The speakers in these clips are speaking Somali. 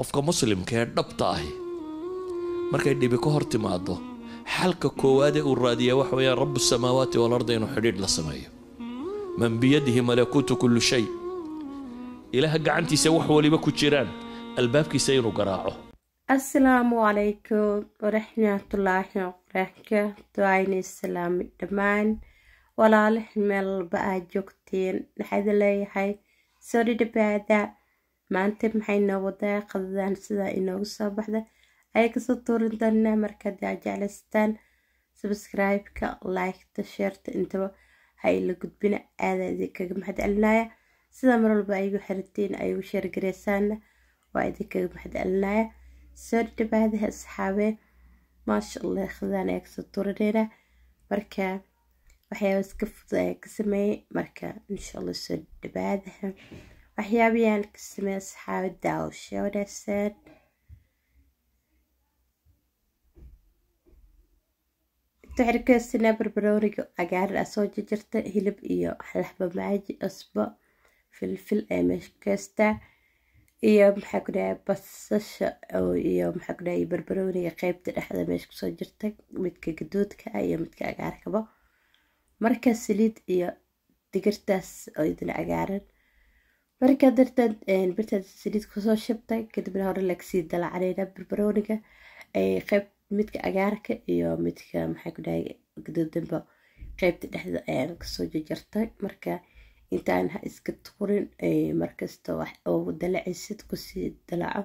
qofka muslimka ee dhabta ahi markay dhibi ka hor timaado xalka koowaadee uu raadiyaa waxa weyaan rabu samaawaati walarda inuu xidhiidh la sameeyo man biyadihi malakuutu kullu shay ilaaha gacantiisa wax waliba ku jiraan albaabkiisa inuu garaaco asalaamu calaykum waraxmatullaahi wbarakaatu ayna islaami dhammaan walaalix meel walba aad joogteen maxaad leeyahay soo dhidhabaada maanta maxay noo wadaa qadadan sidaa inoogu soo baxda ay kasoo tuurin doonnaa doonaa markaad jeclaystaan sabscribe-ka liketa sheerta intaba ha ila gudbina aadaa idinkaga maxad celinaya sidaa mar walba aygu igu xiritiin ay igu sheergareysaana waa idinkaga maxad celinaya soo dhabaadaha asxaabee maasha allah qadadaan ayaa kasoo tuurineynaa marka waxyaaba iska fudud ayaa ka sameeyey marka insha allah soo dhabaadaha waxyaabihii aan ka sameyn saxaabadda awsha wanaagsan waxaankasinaa barbarooniga cagaaran asoo jirjirta hilib iyo xalahba maaji cusbo filfil ee meeshkasta iyo maxaa ku dhahay basasha iyo maxaa ku dhahay barbarooniga qeybta dhexda meesha kusoo jirta midka gaduudka ah iyo midka cagaarkaba marka saliid iyo digirtaas oo idin cagaaran marka darteed birtaad saliid kusoo shabtay kadibna hore lagasii dalacanayna barbarooniga qeyb midka agaarka iyo midka maxaa ku dhahay gaduudamba qeybta dhexda ayaan kasoo jajartay marka intaan ha iska tuurin markasta wax oo dalacaysid kusii dalaco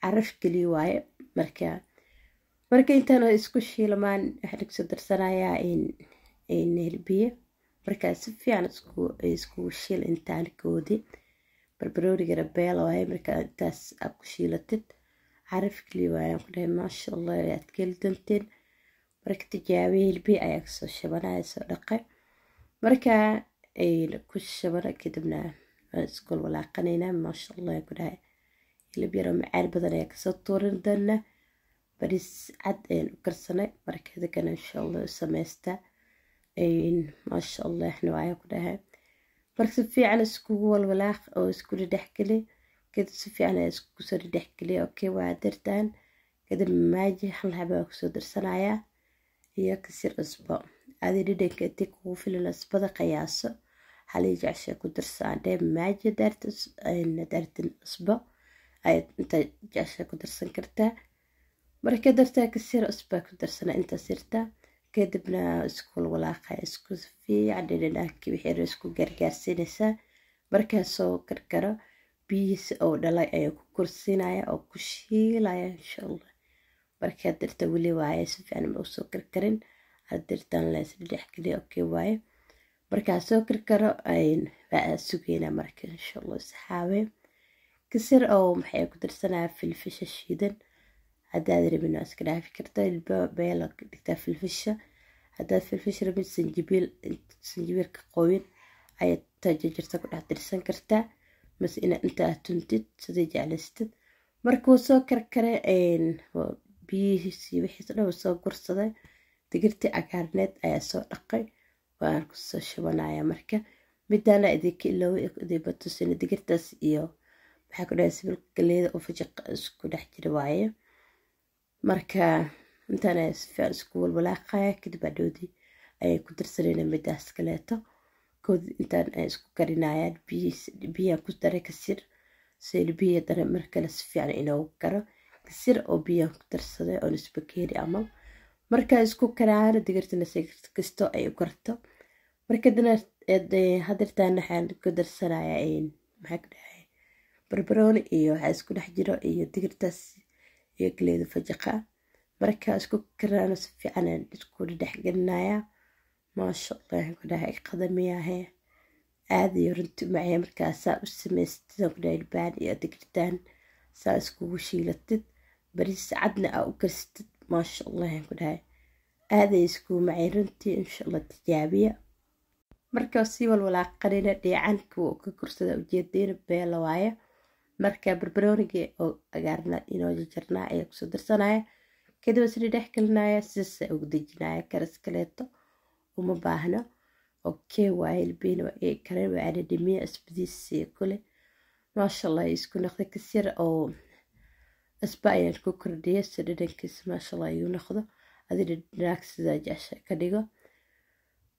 caraf geli waaye marka marka intaan isku shiilamaan waxaan kusoo darsanayaa neelbiye markaa si fiican isku shiil intaan koodi barbaroonigana beel waaye markaa intaas aad ku shiilatid caraf keliya waayaan ku dhahay maasha allah aad geli doonteen marka tijaabo hilbi ayaa kasoo shabanaya soo dhaqay marka ku shabana kadibna waan iskuol walaaqanaynaa maasha allah ku dhahay hilib yaroo macaan badan ayaa kasoo tuurin doonaa baris cad ayaan u karsanay marka idagana insha allah u samaystaa maasha allahna waayaan ku dhahay marka si fiican iskugu walwalaaq oo isku dhidhexgeli kadib si fiican ayaa iskugu soo dhidhexgeli okay waa dirtaan kadib maaji hal haba waa kusoo darsanayaa iyo kasir cusbo adi dhidhanka intii kugu filan cusbada qiyaaso halii jecesha ku darsaa adhee maaji daartan cusbo ayaad inta jecesha ku darsan kartaa marka darta kasir cusbaa ku darsana intaas yartaa kadibna iskuul walaaqa isku fiican inanaaki wixina isku gargaarsinaysaa markaasoo gargaro biyihiisa oo dhalay ayaa ku korsinaya oo ku shiilaya insha allah markaa dirta weli waaye si fiican ma usoo karkarin dirtan lasdhex geliya okay waaye markaa soo karkaro waa sugeyna marka insha allah saxaawe kasir oo maxay ku darsanaya filfisha shiidan haddaad rabin waa iska dhaafi karta beela dhigtaa filfisha haddaad filfish rabid sanjibiil sanjibiilka qoobin ayaad taajajirta ku dhex dirsan kartaa mase inaad intaa tuntid siday jeclaysatid markuu soo karkare biyihiisii wixiis dhan soo gursaday digirtii cagaarneed ayaa soo dhaqay waan kusoo shubanaya marka midaana idinka iloowa idinbatusina digirtaas iyo maxaa ku dhahay sibilka galeeda oo isku dhex jira waaye marka intaana sifiican isku walwalaaqaya kadib adhowdi ayay ku darsanayna midaas ah kaleeto koodii intaan ay isku karinayaan biyaha ku daray kasir sil biya dare markale si fiican inoogu karo kasir oo biyaan ku darsaday oon isbakeeri amal markaa isku karaan digirtana kasto ay u karto markadana hadirtaanaxaan ku darsanaya maxaa barbarooni iyo waxaa isku dhex jiro iyo digirtaas iyo galeeda fajaqa marka isku karano si fiican aan isku dhedhexgelinayaa maasha allah waxaan ku dhahay qadamiyaahe aadayo runti macaya markaa saa u samaystid aan ku dhahay dhibaan iyo adigritaan saa iskugu shiilatid baris cadna aa u karsatid maasha allah ku dhahay aaday iskugu macay runtii insha allah tijaabiya markaa sii walwalaaqanina dheecanka wuu ka korsada ujeedayna beela waaya marka barbarooniga oo agaarnaa inoo jarjarnaa ayaa kusoo darsanaya kadib sla dhex galinaya sisa ugu dejinaya karaskaleeto uma baahno okee waa hilbeen waa egi kule maashallah isku noqda kasyar oo isba ayaan ku kordhiya sida dhadhankiisa maashallah ayuu noqdo adi dhadhanaag sidaa jecesha ka dhigo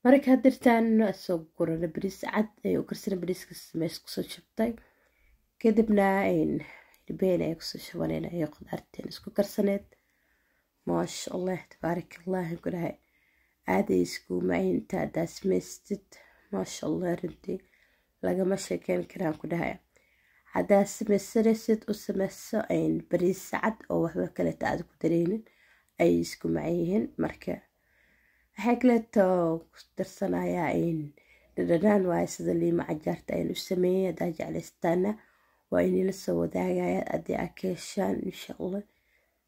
marka dirtaan soo gurana bariis cad ay u karsana bariiskaas meesha kusoo shabtay kadibna hilbeen ay kusoo shabaneen ayo qudaarteen isku karsaneed maasha an ku dhahay aaday iskuumaay intaa daasmaystid maasha allah runtii lagama sheekeyn karaan ku dhahay haddaad samaysaraysid u samayso bariis cad oo waxba kaleeta aad ku dareynin ay isku macanyihiin marka waxay kaleeto ku darsanayaa dhadhanaan waay sida liima cajaarta aan u sameeyey haddaa jeclaystaana waa inila soo wadaagaya haddii aa ka heshaan insha allah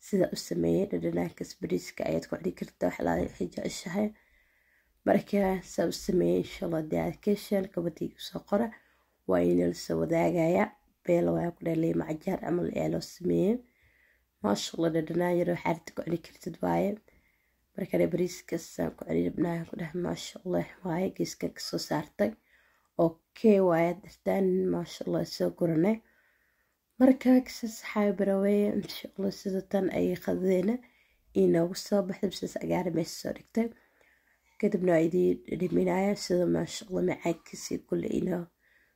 sida u sameeyey dhadhanaankaas bariiska ayaad ku celi kartaa waxlaa waxay jeceshahay markaa saa u sameeyey insha allah dee adkeshan gabadii usoo qora waa inala wadaagaya beel waa ku dhalay macajaar camal ee loo sameeyey maasha dhadhanaan yar waxaa arta ku celi kartid waaye markale bariiskaasaan ku celi ku dhahay maasha waaye geeskan kasoo saartay okay waaye dartaan maasha allah soo guranay marka markaagsa saxaabiraweye insha allah sida tan ayay qadadeena inoogu soo baxda bisas agaara meesha soo dhigtay kadibna waa idii dhiminaya sida maasha allah macaankiisii kulle inoo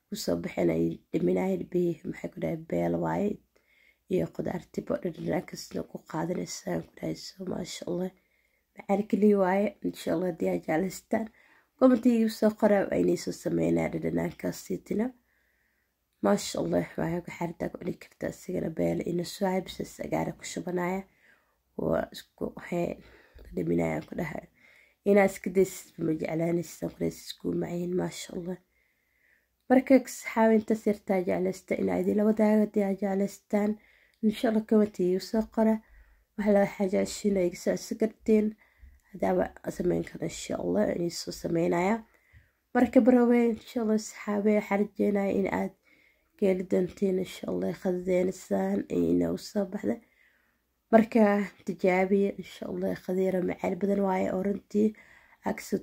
kusoo baxeen ay dhiminaya maxaa ku dhahay beel waaye iyo qudaartiba o ku qaadanaysaan ku dhahayso maasha allah macaan keliya waaye insha allah haddii aa jeclaystaan gomantiigu soo qoraa aynaysoo sameynaa dhadhanaankaasiitina maasha allah waaye waxaa ridaag celi karta isagana beele ina suaybsa sagaara ku shubanaya dhaminaya ku dhaha inaa iska daysiisba ma jeclaanaysan qurays isku macayn maasha allah marka saxaaba intaas yartaa jeclaysta inaa idinla wadaaga diyaa jeclaystaan insha allah kamatiiyu soo qora waxa laga xajaashina igasoo isagarteen hadaaba sameyn kara insha allah soo sameynaya marka barowe insha allah saxaabe waxaa rajeenaya in aad geeli doonteen insha allah khadeenisaan ayay inoogu soo baxda marka tijaabiya insha allah khadeera macaal badan waaye runtii agsa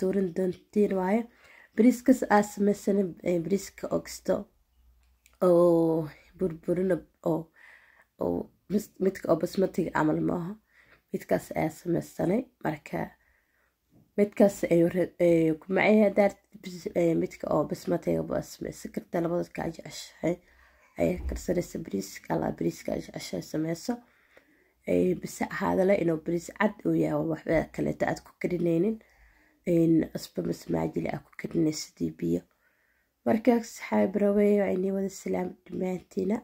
duuran doontiin waaye bariiskas aa sameysana bariiska ogsto oo burburina oo midka oo basmatiga camal maaha midkaas ayaa sameysanay marka midkaas kumacaya daarmidka oo basmatayga sakarta labada kaajcashahay karsanaysa bariiska allaa briiska ajcashahay sameyso bise ahaadale inuu briis cad uu yahay waxba kaleeto aad ku karinaynin cusba masmaajile aad ku karinaysadii biyo markaa saxaabiraweeyo inii wada salaam dhammaantiina